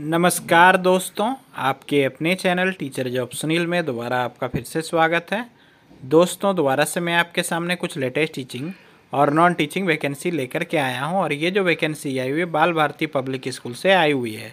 नमस्कार दोस्तों आपके अपने चैनल टीचर जॉब सुनील में दोबारा आपका फिर से स्वागत है दोस्तों दोबारा से मैं आपके सामने कुछ लेटेस्ट टीचिंग और नॉन टीचिंग वैकेंसी लेकर के आया हूं और ये जो वैकेंसी आई हुई है बाल भारती पब्लिक स्कूल से आई हुई है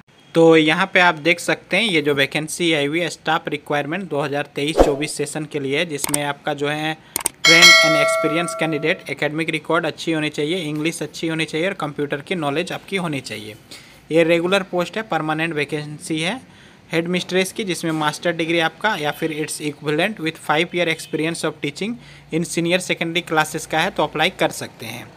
तो यहाँ पे आप देख सकते हैं ये जो वैकेंसी आई हुई है स्टाफ रिक्वायरमेंट 2023-24 सेशन के लिए जिसमें आपका जो है train and experience candidate academic record अच्छी होनी चाहिए इंग्लिश अच्छी होनी चाहिए और कंप्यूटर की नॉलेज आपकी होनी चाहिए ये रेगुलर पोस्ट है परमानेंट वैकेंसी है हेड मिस्ट्रेस की जिसमें मास्टर डिग्री आपका या फिर it's equivalent with five year experience of teaching in senior secondary classes का है तो अप्लाई कर सकते हैं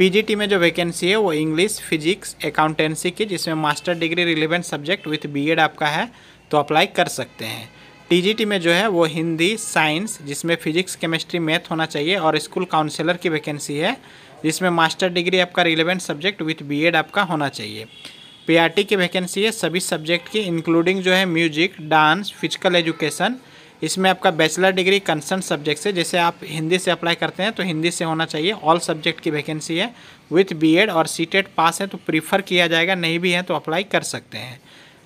पीजीटी में जो वैकेंसी है वो इंग्लिश फिजिक्स अकाउंटेंसी की जिसमें master degree relevant subject with B Ed आपका है तो अप्लाई कर सकते हैं टीजीटी में जो है वो हिंदी साइंस जिसमें फिजिक्स केमिस्ट्री मैथ होना चाहिए और स्कूल काउंसलर की वैकेंसी है जिसमें मास्टर डिग्री आपका रिलेवेंट सब्जेक्ट विथ बी आपका होना चाहिए पी की वैकेंसी है सभी सब्जेक्ट की इंक्लूडिंग जो है म्यूजिक डांस फिजिकल एजुकेशन इसमें आपका बैचलर डिग्री कंसर्न सब्जेक्ट से जैसे आप हिंदी से अप्लाई करते हैं तो हिंदी से होना चाहिए ऑल सब्जेक्ट की वैकेंसी है विथ बीएड और सीटेट पास है तो प्रीफर किया जाएगा नहीं भी है तो अप्लाई कर सकते हैं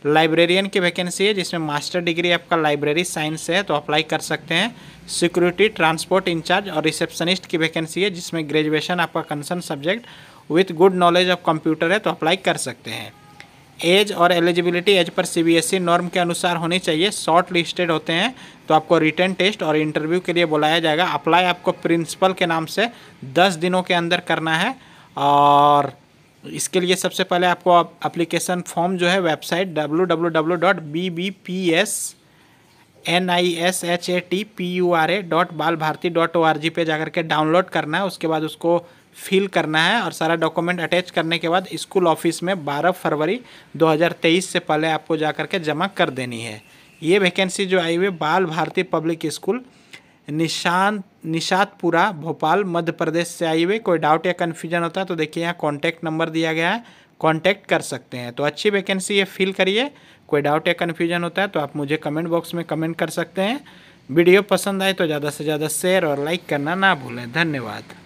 लाइब्रेरियन की वैकेंसी है जिसमें मास्टर डिग्री आपका लाइब्रेरी साइंस से है तो अप्लाई कर सकते हैं सिक्योरिटी ट्रांसपोर्ट इंचार्ज और रिसेप्शनिस्ट की वैकेंसी है जिसमें ग्रेजुएशन आपका concern subject with good knowledge of computer है तो अप्लाई कर सकते हैं एज और एलिजिबिलिटी एज पर सीबीएसई e नॉर्म के अनुसार होनी चाहिए शॉर्ट लिस्टेड होते हैं तो आपको रिटर्न टेस्ट और इंटरव्यू के लिए बुलाया जाएगा अप्लाई आपको प्रिंसिपल के नाम से दस दिनों के अंदर करना है और इसके लिए सबसे पहले आपको अप्लीकेशन फॉर्म जो है website W W W dot B B P S N I S H A T P U R A dot Bal Bharati dot O R G पे जाकर के डाउनलोड करना है उसके बाद उसको फिल करना है और सारा डॉक्यूमेंट अटैच करने के बाद स्कूल ऑफिस में 12 फरवरी 2023 से पहले आपको जा करके जमा कर देनी है ये वैकेंसी जो आई हुई है बाल भारती पब्लिक स्कूल निशान निषादपुरा भोपाल मध्य प्रदेश से आई हुई कोई डाउट या कन्फ्यूजन होता है तो देखिए यहाँ कॉन्टैक्ट नंबर दिया गया है कॉन्टैक्ट कर सकते हैं तो अच्छी वैकेंसी ये फिल करिए कोई डाउट या कन्फ्यूजन होता है तो आप मुझे कमेंट बॉक्स में कमेंट कर सकते हैं वीडियो पसंद आए तो ज़्यादा से ज़्यादा शेयर और लाइक करना ना भूलें धन्यवाद